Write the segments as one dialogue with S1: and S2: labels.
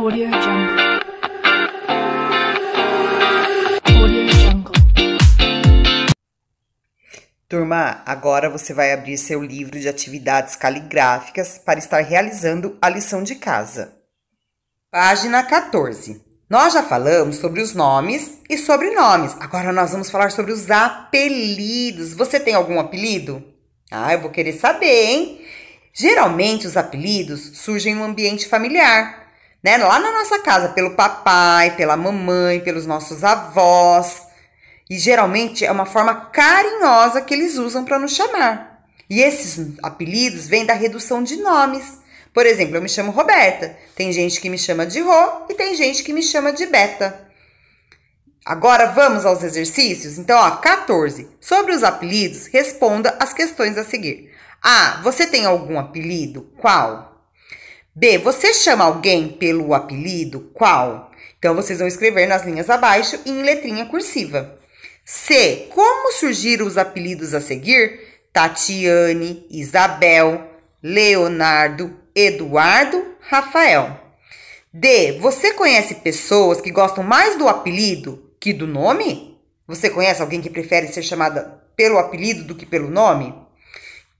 S1: Audio Jungle. Jungle. Turma, agora você vai abrir seu livro de atividades caligráficas para estar realizando a lição de casa. Página 14. Nós já falamos sobre os nomes e sobrenomes. Agora nós vamos falar sobre os apelidos. Você tem algum apelido? Ah, eu vou querer saber, hein? Geralmente os apelidos surgem no ambiente familiar, né? Lá na nossa casa, pelo papai, pela mamãe, pelos nossos avós. E geralmente é uma forma carinhosa que eles usam para nos chamar. E esses apelidos vêm da redução de nomes. Por exemplo, eu me chamo Roberta. Tem gente que me chama de Rô e tem gente que me chama de Beta. Agora vamos aos exercícios? Então, ó, 14. Sobre os apelidos, responda as questões a seguir. A. Ah, você tem algum apelido? Qual? B. Você chama alguém pelo apelido? Qual? Então vocês vão escrever nas linhas abaixo e em letrinha cursiva. C. Como surgiram os apelidos a seguir? Tatiane, Isabel, Leonardo, Eduardo, Rafael. D. Você conhece pessoas que gostam mais do apelido que do nome? Você conhece alguém que prefere ser chamada pelo apelido do que pelo nome?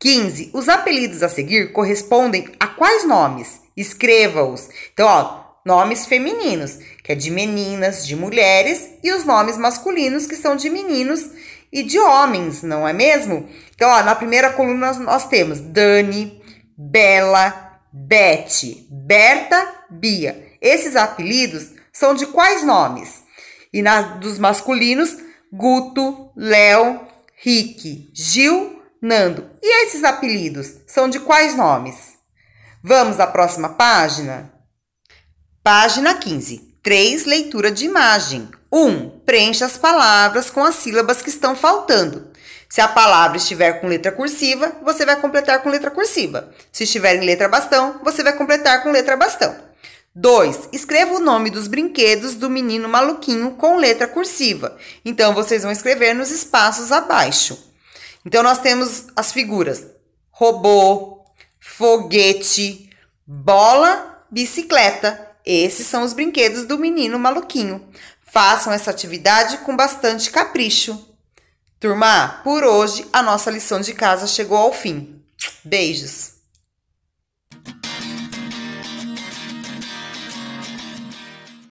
S1: 15. Os apelidos a seguir correspondem a quais nomes? Escreva-os. Então, ó, nomes femininos, que é de meninas, de mulheres, e os nomes masculinos, que são de meninos e de homens, não é mesmo? Então, ó, na primeira coluna nós, temos Dani, Bela, Beth, Berta, Bia. Esses apelidos são de quais nomes? E na, dos masculinos, Guto, Léo, Rick, Gil Nando, e esses apelidos são de quais nomes? Vamos à próxima página? Página 15. 3. Leitura de imagem. 1. Um, preencha as palavras com as sílabas que estão faltando. Se a palavra estiver com letra cursiva, você vai completar com letra cursiva. Se estiver em letra bastão, você vai completar com letra bastão. 2. Escreva o nome dos brinquedos do menino maluquinho com letra cursiva. Então, vocês vão escrever nos espaços abaixo. Então, nós temos as figuras: robô, foguete, bola, bicicleta. Esses são os brinquedos do menino maluquinho. Façam essa atividade com bastante capricho. Turma, por hoje a nossa lição de casa chegou ao fim. Beijos!